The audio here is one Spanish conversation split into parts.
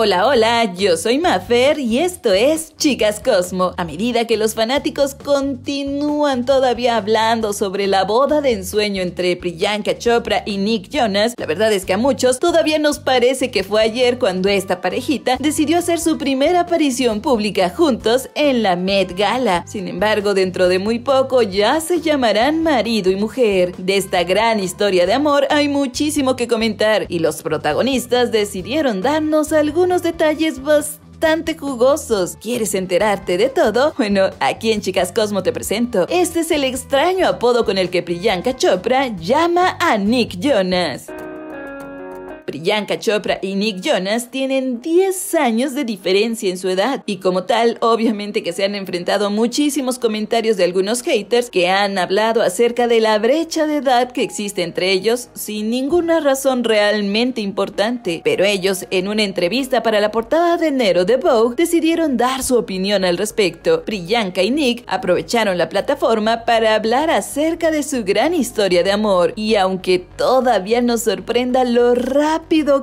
Hola, hola, yo soy Mafer y esto es Chicas Cosmo. A medida que los fanáticos continúan todavía hablando sobre la boda de ensueño entre Priyanka Chopra y Nick Jonas, la verdad es que a muchos todavía nos parece que fue ayer cuando esta parejita decidió hacer su primera aparición pública juntos en la Met Gala. Sin embargo, dentro de muy poco ya se llamarán marido y mujer. De esta gran historia de amor hay muchísimo que comentar y los protagonistas decidieron darnos algún unos detalles bastante jugosos. ¿Quieres enterarte de todo? Bueno, aquí en Chicas Cosmo te presento. Este es el extraño apodo con el que Priyanka Chopra llama a Nick Jonas. Priyanka Chopra y Nick Jonas tienen 10 años de diferencia en su edad y como tal, obviamente que se han enfrentado muchísimos comentarios de algunos haters que han hablado acerca de la brecha de edad que existe entre ellos sin ninguna razón realmente importante, pero ellos en una entrevista para la portada de enero de Vogue decidieron dar su opinión al respecto. Priyanka y Nick aprovecharon la plataforma para hablar acerca de su gran historia de amor y aunque todavía nos sorprenda lo rápido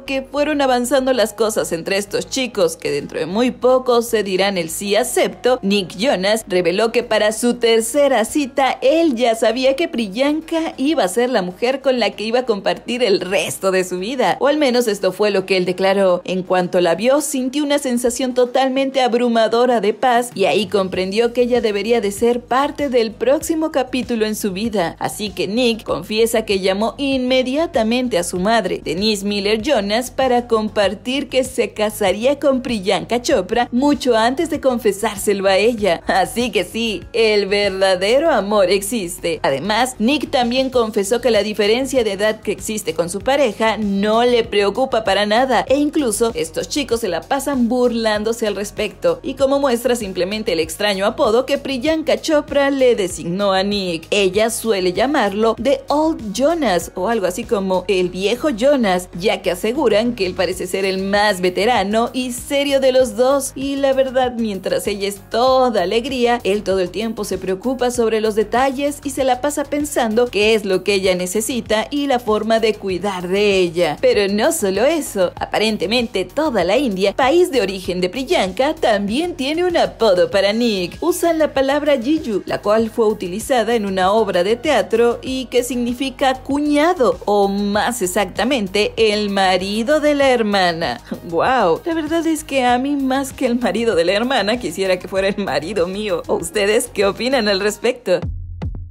que fueron avanzando las cosas entre estos chicos que dentro de muy poco se dirán el sí acepto, Nick Jonas reveló que para su tercera cita él ya sabía que Priyanka iba a ser la mujer con la que iba a compartir el resto de su vida. O al menos esto fue lo que él declaró. En cuanto la vio, sintió una sensación totalmente abrumadora de paz y ahí comprendió que ella debería de ser parte del próximo capítulo en su vida. Así que Nick confiesa que llamó inmediatamente a su madre, Denise Miller Jonas para compartir que se casaría con Priyanka Chopra mucho antes de confesárselo a ella. Así que sí, el verdadero amor existe. Además, Nick también confesó que la diferencia de edad que existe con su pareja no le preocupa para nada e incluso estos chicos se la pasan burlándose al respecto y como muestra simplemente el extraño apodo que Priyanka Chopra le designó a Nick. Ella suele llamarlo The Old Jonas o algo así como el viejo Jonas, ya que aseguran que él parece ser el más veterano y serio de los dos y la verdad mientras ella es toda alegría, él todo el tiempo se preocupa sobre los detalles y se la pasa pensando qué es lo que ella necesita y la forma de cuidar de ella. Pero no solo eso, aparentemente toda la India, país de origen de Priyanka, también tiene un apodo para Nick. Usan la palabra Jiju, la cual fue utilizada en una obra de teatro y que significa cuñado o más exactamente el el marido de la hermana. ¡Wow! La verdad es que a mí más que el marido de la hermana quisiera que fuera el marido mío. ¿Ustedes qué opinan al respecto?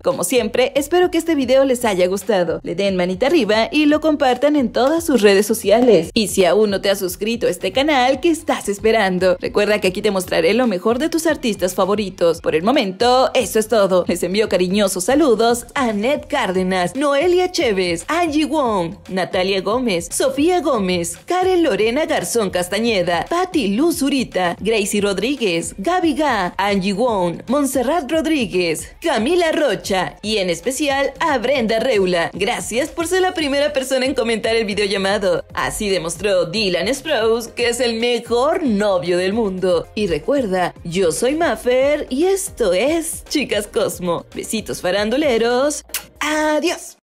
Como siempre, espero que este video les haya gustado, le den manita arriba y lo compartan en todas sus redes sociales. Y si aún no te has suscrito a este canal, ¿qué estás esperando? Recuerda que aquí te mostraré lo mejor de tus artistas favoritos. Por el momento, eso es todo. Les envío cariñosos saludos a Ned Cárdenas, Noelia Chávez, Angie Wong, Natalia Gómez, Sofía Gómez, Karen Lorena Garzón Castañeda, Patti Luz Urita, Gracie Rodríguez, Gaby Ga, Angie Wong, Montserrat Rodríguez, Camila Rocha, y en especial a Brenda Reula. Gracias por ser la primera persona en comentar el video llamado. Así demostró Dylan Sprouse que es el mejor novio del mundo. Y recuerda, yo soy Maffer y esto es Chicas Cosmo. Besitos faranduleros. Adiós.